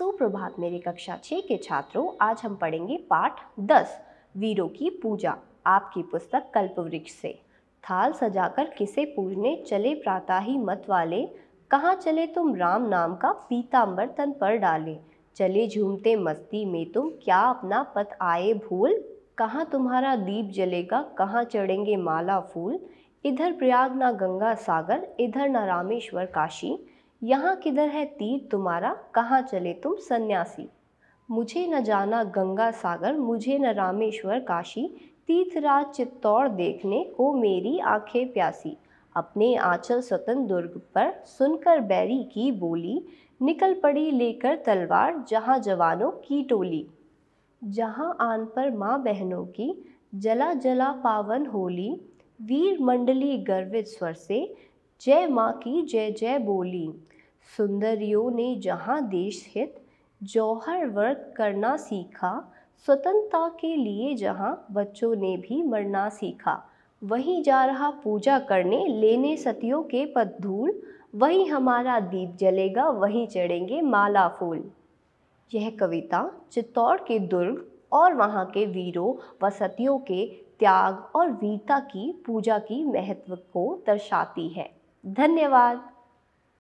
सुप्रभात मेरे कक्षा छः के छात्रों आज हम पढ़ेंगे पाठ दस वीरों की पूजा आपकी पुस्तक कल्पवृक्ष से थाल सजाकर किसे पूजने चले प्राता ही मत वाले कहाँ चले तुम राम नाम का पीताम्बर तन पर डाले चले झूमते मस्ती में तुम क्या अपना पत आए भूल कहाँ तुम्हारा दीप जलेगा कहाँ चढ़ेंगे माला फूल इधर प्रयाग ना गंगा सागर इधर ना रामेश्वर काशी यहाँ किधर है तीर तुम्हारा कहाँ चले तुम सन्यासी मुझे न जाना गंगा सागर मुझे न रामेश्वर काशी तीर्थराज चित्तौड़ देखने को मेरी आंखें प्यासी अपने आंचल स्वतंत्र दुर्ग पर सुनकर बैरी की बोली निकल पड़ी लेकर तलवार जहाँ जवानों की टोली जहाँ आन पर माँ बहनों की जला जला पावन होली वीर मंडली गर्वित स्वर से जय माँ की जय जय बोली सुंदरियों ने जहाँ देश हित जौहर वर्क करना सीखा स्वतंत्रता के लिए जहाँ बच्चों ने भी मरना सीखा वहीं जा रहा पूजा करने लेने सतियों के पद धूल वहीं हमारा दीप जलेगा वहीं चढ़ेंगे माला फूल यह कविता चित्तौड़ के दुर्ग और वहाँ के वीरों व सतियों के त्याग और वीरता की पूजा की महत्व को दर्शाती है धन्यवाद